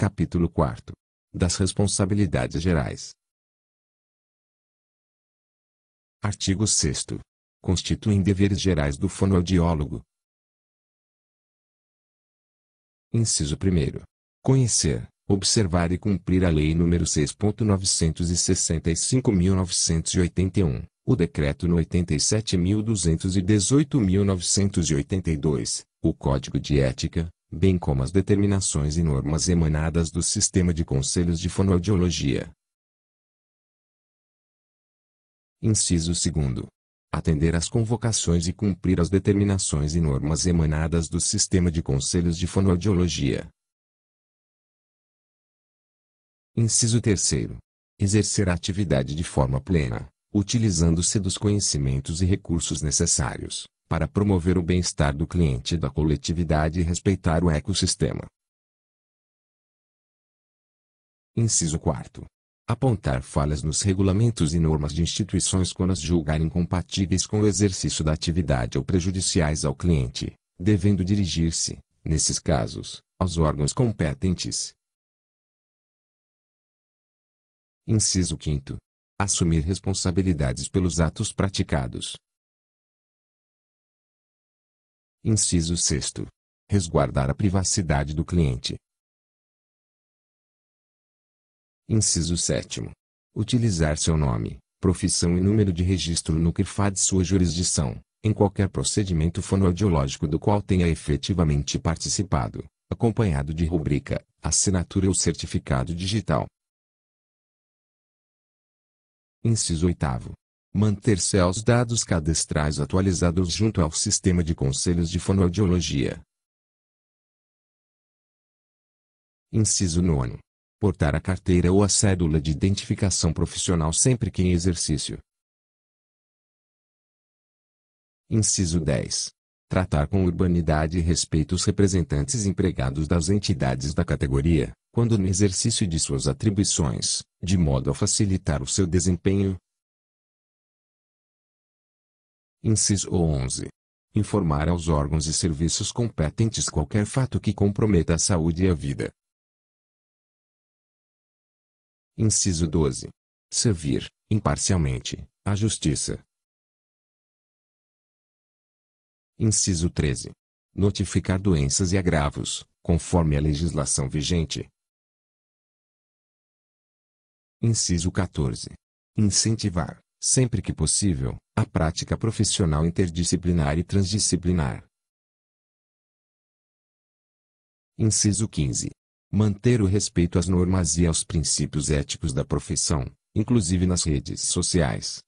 Capítulo 4 Das responsabilidades gerais. Artigo 6 Constituem deveres gerais do fonoaudiólogo. Inciso 1 Conhecer, observar e cumprir a Lei nº 6.965.981, o Decreto no 87.218.982, o Código de Ética, bem como as determinações e normas emanadas do Sistema de Conselhos de Fonoaudiologia. Inciso 2. Atender às convocações e cumprir as determinações e normas emanadas do Sistema de Conselhos de Fonoaudiologia. Inciso 3. Exercer a atividade de forma plena, utilizando-se dos conhecimentos e recursos necessários, para promover o bem-estar do cliente e da coletividade e respeitar o ecossistema. Inciso 4. Apontar falhas nos regulamentos e normas de instituições quando as julgar incompatíveis com o exercício da atividade ou prejudiciais ao cliente, devendo dirigir-se, nesses casos, aos órgãos competentes. Inciso 5. Assumir responsabilidades pelos atos praticados, Inciso 6. Resguardar a privacidade do cliente. Inciso 7. Utilizar seu nome, profissão e número de registro no Cifad de sua jurisdição, em qualquer procedimento fonoaudiológico do qual tenha efetivamente participado, acompanhado de rubrica, assinatura ou certificado digital. Inciso 8 manter seus dados cadastrais atualizados junto ao Sistema de Conselhos de Fonoaudiologia. Inciso 9. Portar a carteira ou a cédula de identificação profissional sempre que em exercício. Inciso 10. Tratar com urbanidade e respeito os representantes empregados das entidades da categoria, quando no exercício de suas atribuições, de modo a facilitar o seu desempenho, Inciso 11. Informar aos órgãos e serviços competentes qualquer fato que comprometa a saúde e a vida. Inciso 12. Servir, imparcialmente, a justiça. Inciso 13. Notificar doenças e agravos, conforme a legislação vigente. Inciso 14. Incentivar, sempre que possível, a prática profissional interdisciplinar e transdisciplinar. Inciso 15. Manter o respeito às normas e aos princípios éticos da profissão, inclusive nas redes sociais.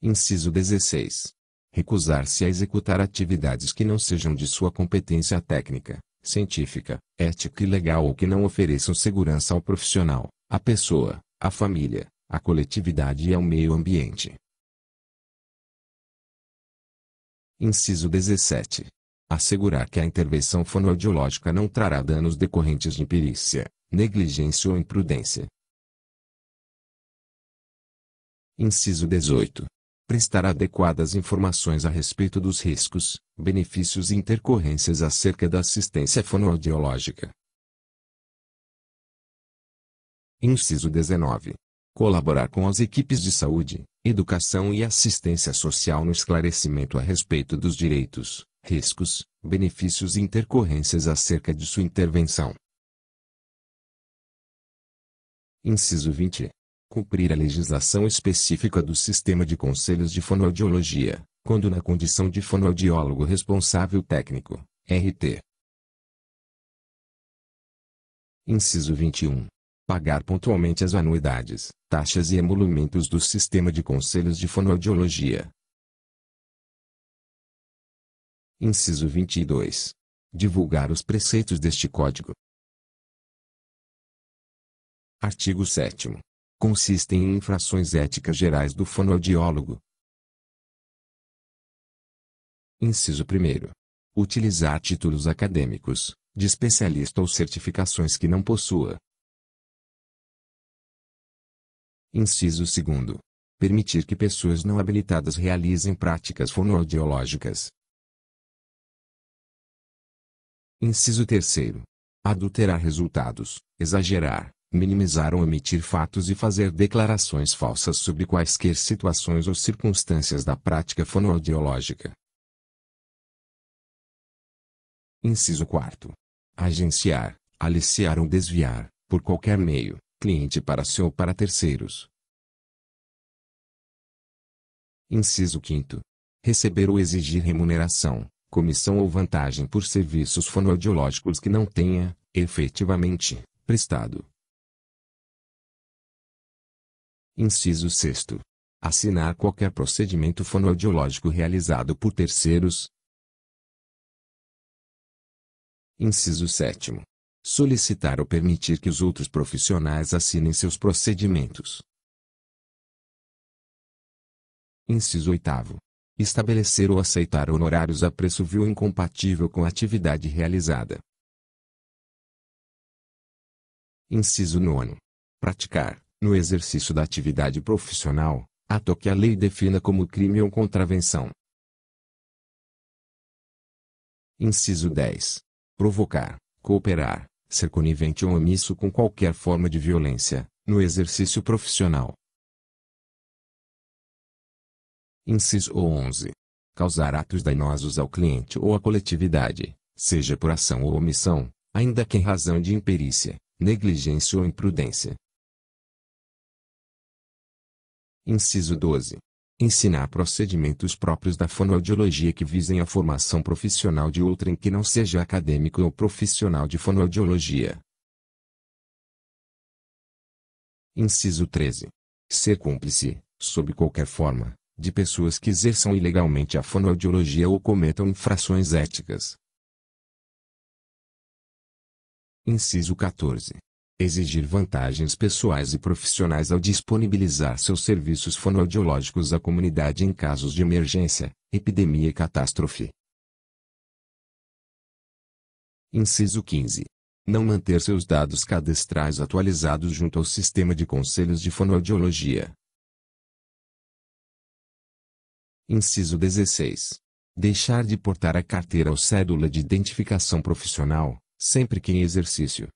Inciso 16. Recusar-se a executar atividades que não sejam de sua competência técnica, científica, ética e legal ou que não ofereçam segurança ao profissional, à pessoa, à família, à coletividade e é ao meio ambiente. Inciso 17. Assegurar que a intervenção fonoaudiológica não trará danos decorrentes de perícia, negligência ou imprudência. Inciso 18. Prestar adequadas informações a respeito dos riscos, benefícios e intercorrências acerca da assistência fonoaudiológica. Inciso 19. Colaborar com as equipes de saúde, educação e assistência social no esclarecimento a respeito dos direitos, riscos, benefícios e intercorrências acerca de sua intervenção. Inciso 20. Cumprir a legislação específica do Sistema de Conselhos de Fonoaudiologia, quando na condição de fonoaudiólogo responsável técnico, RT. Inciso 21 pagar pontualmente as anuidades, taxas e emolumentos do sistema de conselhos de fonoaudiologia. Inciso 22. Divulgar os preceitos deste Código. Artigo 7 consistem em infrações éticas gerais do fonoaudiólogo. Inciso 1. Utilizar títulos acadêmicos, de especialista ou certificações que não possua, Inciso 2. Permitir que pessoas não habilitadas realizem práticas fonoaudiológicas. Inciso 3. Adulterar resultados, exagerar, minimizar ou omitir fatos e fazer declarações falsas sobre quaisquer situações ou circunstâncias da prática fonoaudiológica. Inciso 4. Agenciar, aliciar ou desviar, por qualquer meio, cliente para si ou para terceiros. Inciso 5. Receber ou exigir remuneração, comissão ou vantagem por serviços fonoaudiológicos que não tenha, efetivamente, prestado. Inciso 6. Assinar qualquer procedimento fonoaudiológico realizado por terceiros. Inciso 7 solicitar ou permitir que os outros profissionais assinem seus procedimentos. Inciso 8. Estabelecer ou aceitar honorários a preço vil incompatível com a atividade realizada. Inciso 9. Praticar, no exercício da atividade profissional, ato que a lei defina como crime ou contravenção. Inciso 10. Provocar, cooperar, ser conivente ou omisso com qualquer forma de violência, no exercício profissional. Inciso 11. Causar atos danosos ao cliente ou à coletividade, seja por ação ou omissão, ainda que em razão de imperícia, negligência ou imprudência. Inciso 12. Ensinar procedimentos próprios da fonoaudiologia que visem a formação profissional de outrem que não seja acadêmico ou profissional de fonoaudiologia. Inciso 13. Ser cúmplice, sob qualquer forma, de pessoas que exerçam ilegalmente a fonoaudiologia ou cometam infrações éticas. Inciso 14 exigir vantagens pessoais e profissionais ao disponibilizar seus serviços fonoaudiológicos à comunidade em casos de emergência, epidemia e catástrofe. Inciso 15. Não manter seus dados cadastrais atualizados junto ao Sistema de Conselhos de Fonoaudiologia. Inciso 16. Deixar de portar a carteira ou cédula de identificação profissional, sempre que em exercício,